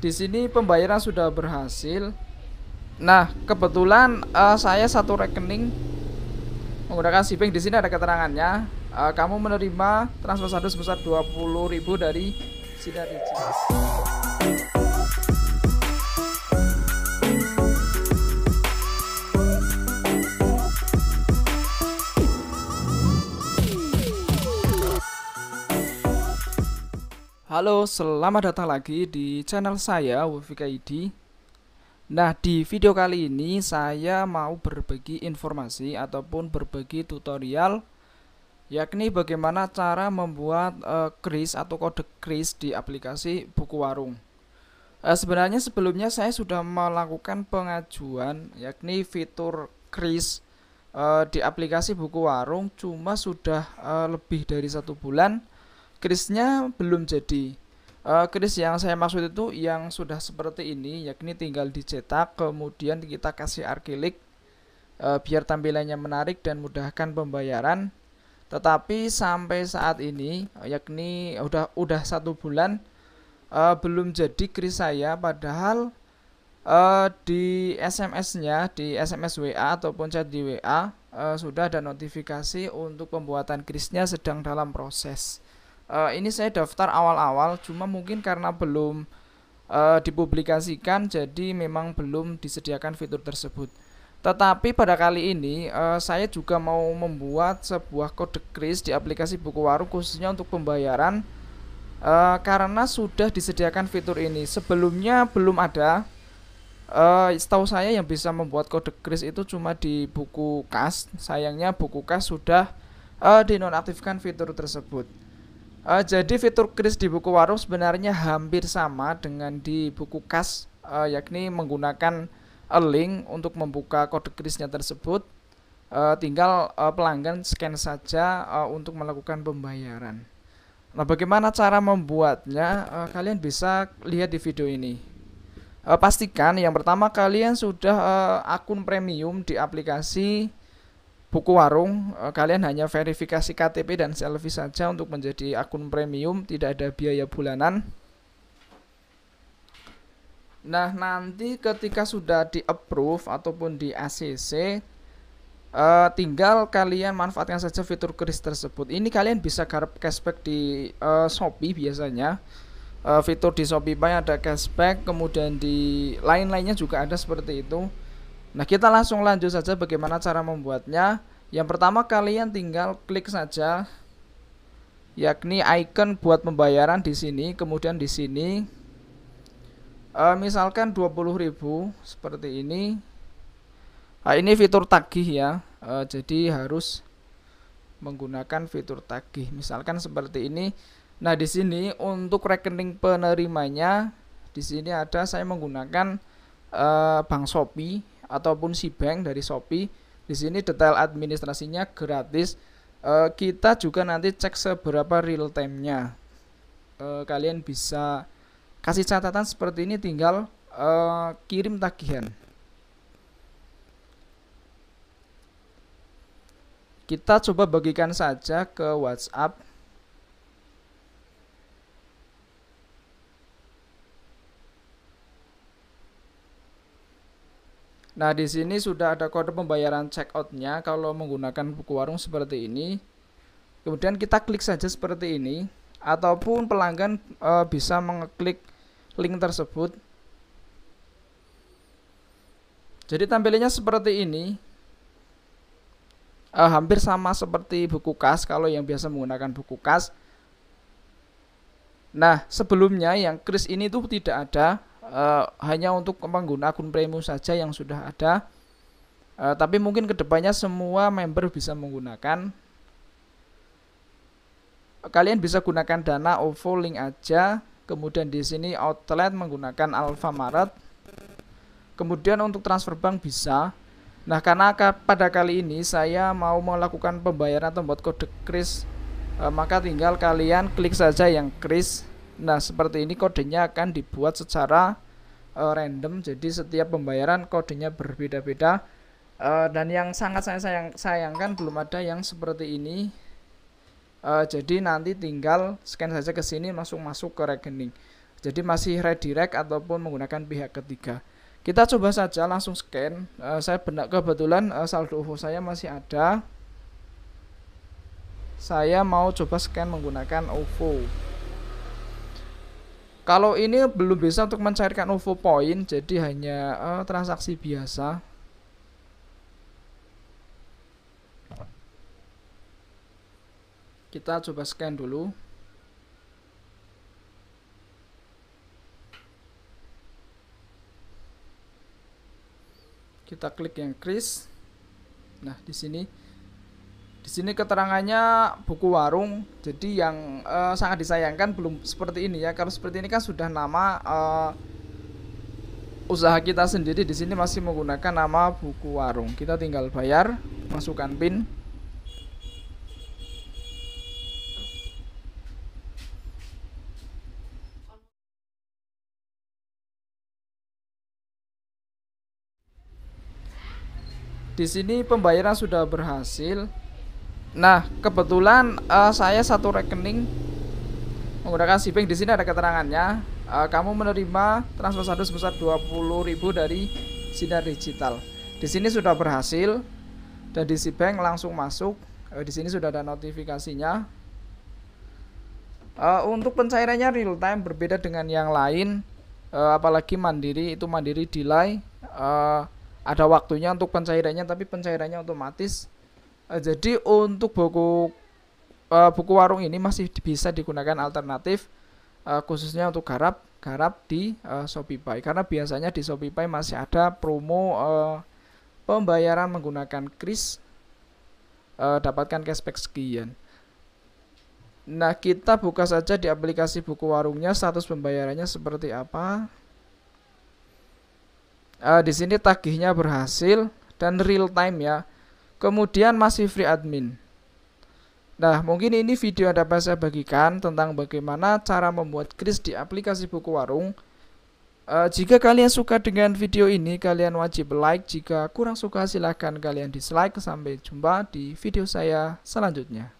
di sini pembayaran sudah berhasil nah kebetulan uh, saya satu rekening menggunakan shipping di sini ada keterangannya uh, kamu menerima transfer saldo sebesar 20.000 dari Sidarici. Halo, selamat datang lagi di channel saya Wafika ID. Nah, di video kali ini saya mau berbagi informasi ataupun berbagi tutorial yakni bagaimana cara membuat uh, kris atau kode kris di aplikasi Buku Warung. Uh, sebenarnya sebelumnya saya sudah melakukan pengajuan yakni fitur kris eh, di aplikasi Buku Warung cuma sudah uh, lebih dari satu bulan Krisnya belum jadi eh, Kris yang saya maksud itu yang sudah seperti ini yakni tinggal dicetak kemudian kita kasih arkilik eh, biar tampilannya menarik dan mudahkan pembayaran tetapi sampai saat ini yakni udah udah satu bulan uh, belum jadi kris saya padahal uh, di SMS-nya di SMS WA ataupun chat di WA uh, sudah ada notifikasi untuk pembuatan krisnya sedang dalam proses uh, ini saya daftar awal-awal cuma mungkin karena belum uh, dipublikasikan jadi memang belum disediakan fitur tersebut. Tetapi pada kali ini uh, saya juga mau membuat sebuah kode kris di aplikasi buku warung khususnya untuk pembayaran uh, karena sudah disediakan fitur ini. Sebelumnya belum ada. Uh, setahu saya yang bisa membuat kode kris itu cuma di buku kas. Sayangnya buku kas sudah uh, dinonaktifkan fitur tersebut. Uh, jadi fitur kris di buku warung sebenarnya hampir sama dengan di buku kas uh, yakni menggunakan a link untuk membuka kode krisnya tersebut. Uh, tinggal uh, pelanggan scan saja uh, untuk melakukan pembayaran. Nah, bagaimana cara membuatnya? Uh, kalian bisa lihat di video ini. Uh, pastikan yang pertama kalian sudah uh, akun premium di aplikasi buku warung eh, kalian hanya verifikasi KTP dan selfie saja untuk menjadi akun premium tidak ada biaya bulanan Nah nanti ketika sudah di approve ataupun di ACC uh, eh, tinggal kalian manfaatkan saja fitur kris tersebut. Ini kalian bisa garap cashback di uh, Shopee biasanya. Uh, fitur di Shopee Pay ada cashback, kemudian di lain-lainnya juga ada seperti itu. Nah, kita langsung lanjut saja bagaimana cara membuatnya. Yang pertama kalian tinggal klik saja yakni icon buat pembayaran di sini, kemudian di sini e, misalkan 20.000 seperti ini. Nah, ini fitur tagih ya. E, jadi harus menggunakan fitur tagih. Misalkan seperti ini. Nah, di sini untuk rekening penerimanya di sini ada saya menggunakan e, Bank Shopee ataupun si bank dari Shopee. Di sini detail administrasinya gratis. E, kita juga nanti cek seberapa real time-nya. E, kalian bisa kasih catatan seperti ini tinggal e, kirim tagihan. Kita coba bagikan saja ke WhatsApp Nah, di sini sudah ada kode pembayaran checkoutnya kalau menggunakan buku warung seperti ini. Kemudian kita klik saja seperti ini, ataupun pelanggan e, bisa mengeklik link tersebut. Jadi tampilannya seperti ini. E, hampir sama seperti buku kas kalau yang biasa menggunakan buku kas. Nah, sebelumnya yang Kris ini tuh tidak ada, Eh, hanya untuk pengguna akun premium saja yang sudah ada. Uh, tapi mungkin kedepannya semua member bisa menggunakan. Kalian bisa gunakan Dana, OVO, Link aja. Kemudian di sini outlet menggunakan Alfamaret. Kemudian untuk transfer bank bisa. Nah, karena pada kali ini saya mau melakukan pembayaran atau buat kode kris, eh, maka tinggal kalian klik saja yang kris Nah, seperti ini kodenya akan dibuat secara uh, random. Jadi setiap pembayaran kodenya berbeda-beda. Uh, dan yang sangat saya sayang sayangkan belum ada yang seperti ini. Uh, jadi nanti tinggal scan saja ke sini langsung masuk ke rekening. Jadi masih redirect ataupun menggunakan pihak ketiga. Kita coba saja langsung scan. Uh, saya benar kebetulan uh, saldo Ufo saya masih ada. Saya mau coba scan menggunakan OVO. Kalau ini belum bisa untuk mencairkan UFO point, jadi hanya uh, transaksi biasa. Kita coba scan dulu. Kita klik yang Chris. Nah, di sini di sini keterangannya buku warung. Jadi yang uh, sangat disayangkan belum seperti ini ya. Kalau seperti ini kan sudah nama uh, usaha kita sendiri di sini masih menggunakan nama buku warung. Kita tinggal bayar, masukkan PIN. Di sini pembayaran sudah berhasil. Nah, kebetulan uh, saya satu rekening menggunakan shipping di sini ada keterangannya. Uh, kamu menerima transfer saldo sebesar ribu dari Sinar Digital. Di sini sudah berhasil dan di Sibank langsung masuk. Uh, di sini sudah ada notifikasinya. Uh, untuk pencairannya real time berbeda dengan yang lain. Uh, apalagi Mandiri itu Mandiri delay uh, ada waktunya untuk pencairannya tapi pencairannya otomatis Eh, jadi untuk buku uh, buku warung ini masih bisa digunakan alternatif uh, khususnya untuk garap garap di uh, Shopee karena biasanya di Shopee masih ada promo uh, pembayaran menggunakan kris uh, dapatkan cashback sekian. Nah, kita buka saja di aplikasi buku warungnya status pembayarannya seperti apa. Uh, di sini tagihnya berhasil dan real time ya kemudian masih free admin. Nah, mungkin ini video yang dapat saya bagikan tentang bagaimana cara membuat kris di aplikasi buku warung. E, jika kalian suka dengan video ini, kalian wajib like. Jika kurang suka, silahkan kalian dislike. Sampai jumpa di video saya selanjutnya.